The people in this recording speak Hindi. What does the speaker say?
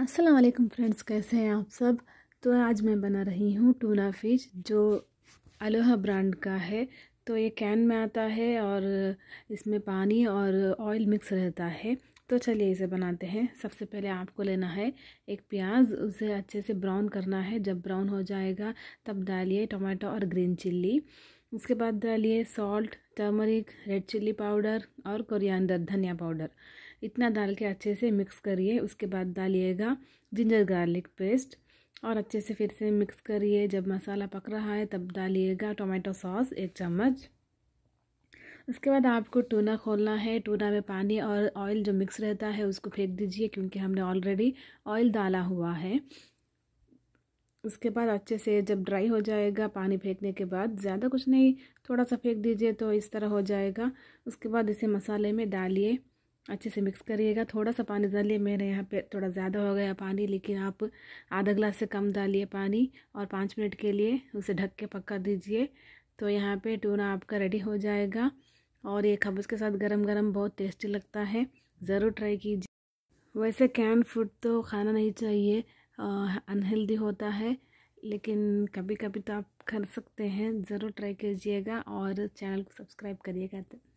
अस्सलाम वालेकुम फ्रेंड्स कैसे हैं आप सब तो आज मैं बना रही हूँ टूना फिश जो अलोहा ब्रांड का है तो ये कैन में आता है और इसमें पानी और ऑयल मिक्स रहता है तो चलिए इसे बनाते हैं सबसे पहले आपको लेना है एक प्याज उसे अच्छे से ब्राउन करना है जब ब्राउन हो जाएगा तब डालिए टमाटो और ग्रीन चिल्ली उसके बाद डालिए salt turmeric red chilli powder और कोरिएंडर धनिया पाउडर इतना डाल के अच्छे से मिक्स करिए उसके बाद डालिएगा जिंजर गार्लिक पेस्ट और अच्छे से फिर से मिक्स करिए जब मसाला पक रहा है तब डालिएगा टोमेटो सॉस एक चम्मच उसके बाद आपको टूना खोलना है टूना में पानी और ऑयल जो मिक्स रहता है उसको फेंक दीजिए क्योंकि हमने ऑलरेडी ऑयल डाला हुआ है उसके बाद अच्छे से जब ड्राई हो जाएगा पानी फेंकने के बाद ज़्यादा कुछ नहीं थोड़ा सा फेंक दीजिए तो इस तरह हो जाएगा उसके बाद इसे मसाले में डालिए अच्छे से मिक्स करिएगा थोड़ा सा पानी डालिए मेरे यहाँ पे थोड़ा ज़्यादा हो गया पानी लेकिन आप आधा गिलास से कम डालिए पानी और पाँच मिनट के लिए उसे ढक के पक्का दीजिए तो यहाँ पे टूना आपका रेडी हो जाएगा और ये खबज के साथ गरम गरम बहुत टेस्टी लगता है ज़रूर ट्राई कीजिए वैसे कैन फूड तो खाना नहीं चाहिए अनहेल्दी होता है लेकिन कभी कभी तो आप कर सकते हैं ज़रूर ट्राई कीजिएगा और चैनल को सब्सक्राइब करिएगा तो।